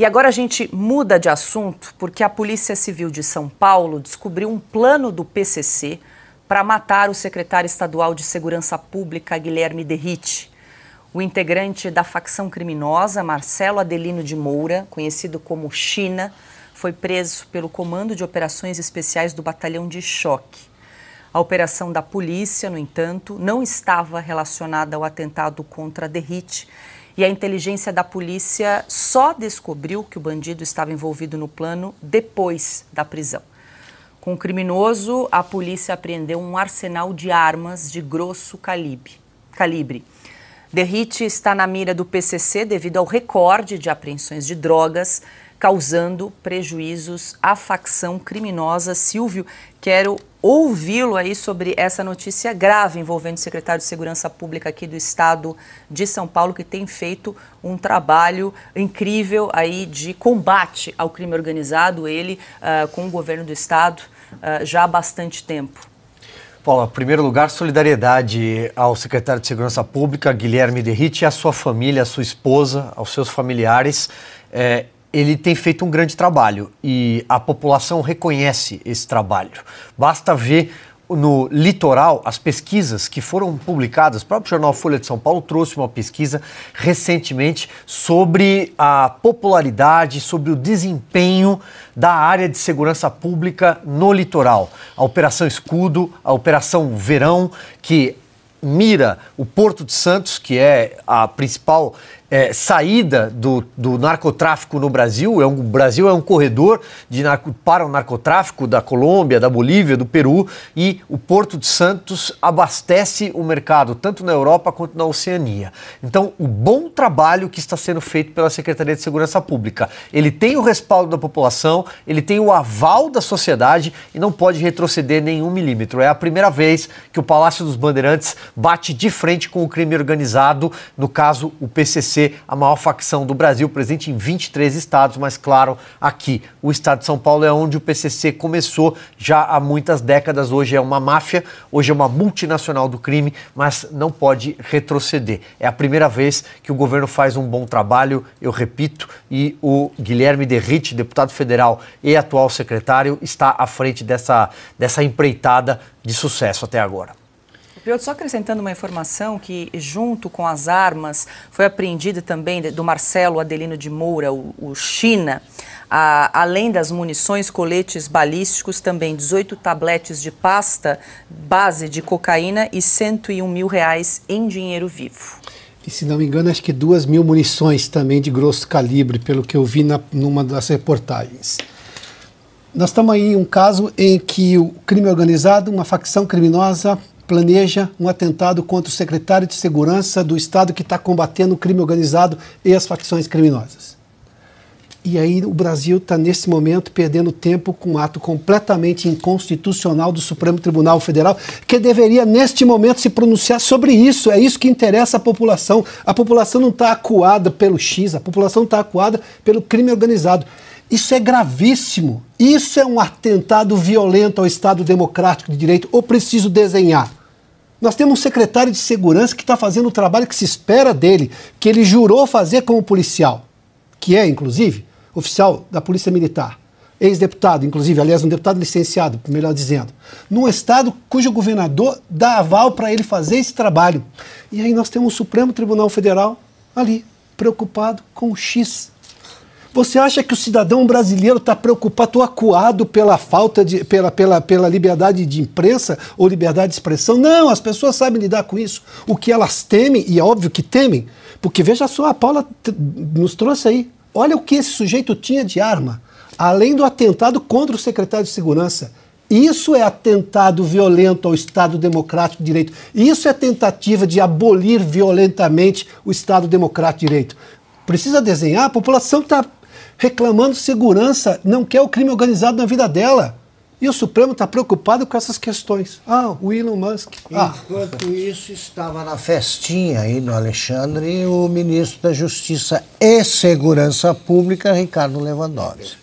E agora a gente muda de assunto porque a Polícia Civil de São Paulo descobriu um plano do PCC para matar o secretário estadual de Segurança Pública, Guilherme Derrite. O integrante da facção criminosa, Marcelo Adelino de Moura, conhecido como China, foi preso pelo Comando de Operações Especiais do Batalhão de Choque. A operação da polícia, no entanto, não estava relacionada ao atentado contra a Derrite e a inteligência da polícia só descobriu que o bandido estava envolvido no plano depois da prisão. Com o criminoso, a polícia apreendeu um arsenal de armas de grosso calibre. calibre. Derrite está na mira do PCC devido ao recorde de apreensões de drogas causando prejuízos à facção criminosa. Silvio, quero ouvi-lo aí sobre essa notícia grave envolvendo o secretário de Segurança Pública aqui do estado de São Paulo, que tem feito um trabalho incrível aí de combate ao crime organizado, ele uh, com o governo do estado uh, já há bastante tempo. Paula, em primeiro lugar, solidariedade ao secretário de Segurança Pública, Guilherme Derrite, e à sua família, à sua esposa, aos seus familiares. É, ele tem feito um grande trabalho e a população reconhece esse trabalho. Basta ver no litoral as pesquisas que foram publicadas. O próprio jornal Folha de São Paulo trouxe uma pesquisa recentemente sobre a popularidade, sobre o desempenho da área de segurança pública no litoral. A Operação Escudo, a Operação Verão, que mira o Porto de Santos, que é a principal é, saída do, do, narcotráfico no Brasil. É um, o Brasil é um corredor de narco, para o narcotráfico da Colômbia, da Bolívia, do Peru e o Porto de Santos abastece o mercado, tanto na Europa quanto na Oceania. Então, o bom trabalho que está sendo feito pela Secretaria de Segurança Pública, ele tem o respaldo da população, ele tem o aval da sociedade e não pode retroceder nenhum milímetro. É a primeira vez que o Palácio dos Bandeirantes bate de frente com o crime organizado, no caso, o PCC ser a maior facção do Brasil, presente em 23 estados, mas claro, aqui o estado de São Paulo é onde o PCC começou já há muitas décadas. Hoje é uma máfia, hoje é uma multinacional do crime, mas não pode retroceder. É a primeira vez que o governo faz um bom trabalho, eu repito, e o Guilherme Derrite, deputado federal e atual secretário, está à frente dessa, dessa empreitada de sucesso até agora. Piotr, só acrescentando uma informação que, junto com as armas, foi apreendida também do Marcelo Adelino de Moura, o, o China, a, além das munições, coletes balísticos, também 18 tabletes de pasta, base de cocaína e 101 mil reais em dinheiro vivo. E se não me engano, acho que duas mil munições também de grosso calibre, pelo que eu vi na, numa das reportagens. Nós estamos aí em um caso em que o crime organizado, uma facção criminosa, planeja um atentado contra o secretário de Segurança do Estado que está combatendo o crime organizado e as facções criminosas. E aí o Brasil está, nesse momento, perdendo tempo com um ato completamente inconstitucional do Supremo Tribunal Federal, que deveria, neste momento, se pronunciar sobre isso. É isso que interessa à população. A população não está acuada pelo X, a população está acuada pelo crime organizado. Isso é gravíssimo. Isso é um atentado violento ao Estado democrático de direito. Ou preciso desenhar. Nós temos um secretário de segurança que está fazendo o trabalho que se espera dele, que ele jurou fazer como policial, que é, inclusive, oficial da Polícia Militar, ex-deputado, inclusive, aliás, um deputado licenciado, melhor dizendo, num estado cujo governador dá aval para ele fazer esse trabalho. E aí nós temos o Supremo Tribunal Federal ali, preocupado com o X você acha que o cidadão brasileiro está preocupado, acuado pela falta de, pela, pela, pela liberdade de imprensa ou liberdade de expressão? Não, as pessoas sabem lidar com isso. O que elas temem, e é óbvio que temem, porque veja só, a Paula nos trouxe aí. Olha o que esse sujeito tinha de arma, além do atentado contra o secretário de Segurança. Isso é atentado violento ao Estado Democrático de Direito. Isso é tentativa de abolir violentamente o Estado Democrático de Direito. Precisa desenhar, a população está reclamando segurança, não quer o crime organizado na vida dela. E o Supremo está preocupado com essas questões. Ah, o Elon Musk. Ah. Enquanto isso, estava na festinha aí no Alexandre o ministro da Justiça e Segurança Pública, Ricardo Lewandowski.